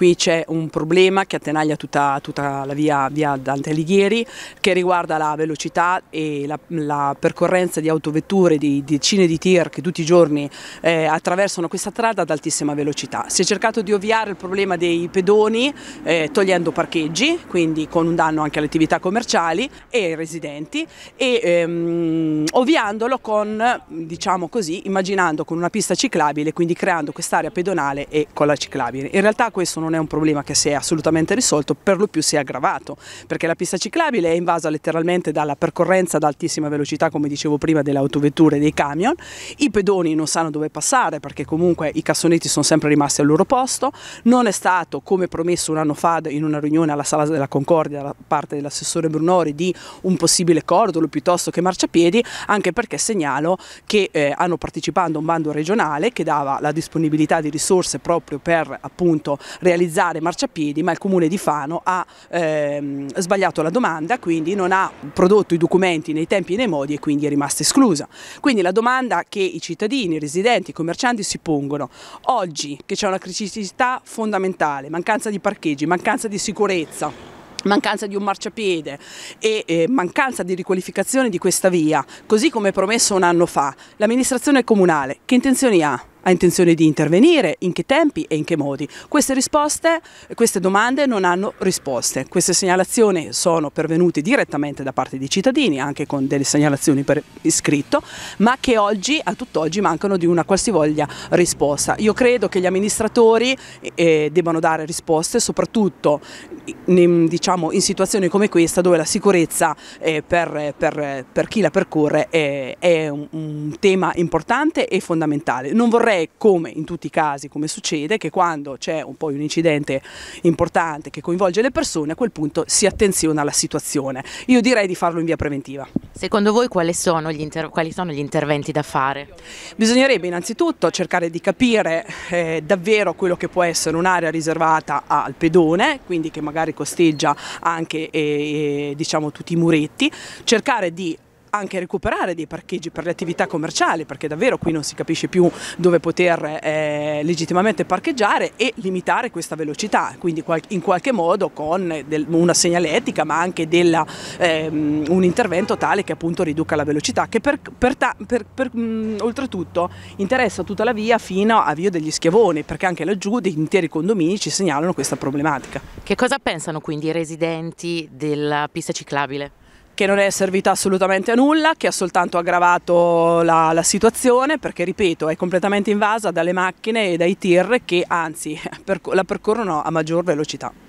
Qui c'è un problema che attenaglia tutta, tutta la via, via Dante Alighieri che riguarda la velocità e la, la percorrenza di autovetture, di, decine di tir che tutti i giorni eh, attraversano questa strada ad altissima velocità. Si è cercato di ovviare il problema dei pedoni eh, togliendo parcheggi, quindi con un danno anche alle attività commerciali e ai residenti e ehm, ovviandolo con, diciamo così, immaginando con una pista ciclabile, quindi creando quest'area pedonale e con la ciclabile. In realtà questo non non è un problema che si è assolutamente risolto, per lo più si è aggravato, perché la pista ciclabile è invasa letteralmente dalla percorrenza ad altissima velocità, come dicevo prima, delle autovetture e dei camion, i pedoni non sanno dove passare perché comunque i cassonetti sono sempre rimasti al loro posto, non è stato come promesso un anno fa in una riunione alla Sala della Concordia da parte dell'assessore Brunori di un possibile cordolo piuttosto che marciapiedi, anche perché segnalo che eh, hanno partecipato a un bando regionale che dava la disponibilità di risorse proprio per appunto realizzare realizzare marciapiedi ma il comune di Fano ha ehm, sbagliato la domanda quindi non ha prodotto i documenti nei tempi e nei modi e quindi è rimasta esclusa. Quindi la domanda che i cittadini, i residenti, i commercianti si pongono oggi che c'è una criticità fondamentale, mancanza di parcheggi, mancanza di sicurezza, mancanza di un marciapiede e eh, mancanza di riqualificazione di questa via, così come promesso un anno fa, l'amministrazione comunale che intenzioni ha? ha intenzione di intervenire, in che tempi e in che modi. Queste risposte, queste domande non hanno risposte. Queste segnalazioni sono pervenute direttamente da parte dei cittadini, anche con delle segnalazioni per iscritto, ma che oggi, a tutt'oggi, mancano di una qualsivoglia risposta. Io credo che gli amministratori eh, debbano dare risposte, soprattutto in, diciamo, in, situazioni come questa dove la sicurezza eh, per, per, per, chi la percorre è, eh, è un, un, tema importante e fondamentale. Non vorrei 3 come in tutti i casi come succede che quando c'è un, un incidente importante che coinvolge le persone a quel punto si attenziona alla situazione. Io direi di farlo in via preventiva. Secondo voi quali sono gli, inter quali sono gli interventi da fare? Bisognerebbe innanzitutto cercare di capire eh, davvero quello che può essere un'area riservata al pedone, quindi che magari costeggia anche eh, eh diciamo, tutti i muretti, cercare di anche recuperare dei parcheggi per le attività commerciali perché davvero qui non si capisce più dove poter eh, legittimamente parcheggiare e limitare questa velocità, quindi in qualche modo con del, una segnaletica ma anche della, ehm, un intervento tale che appunto riduca la velocità che per, per, per, per mh, mm, oltretutto interessa tutta la via fino a Via degli Schiavoni perché anche laggiù degli interi condomini ci segnalano questa problematica. Che cosa pensano quindi i residenti della pista ciclabile? che non è servita assolutamente a nulla, che ha soltanto aggravato la, la situazione perché, ripeto, è completamente invasa dalle macchine e dai tir che anzi la percorrono a maggior velocità.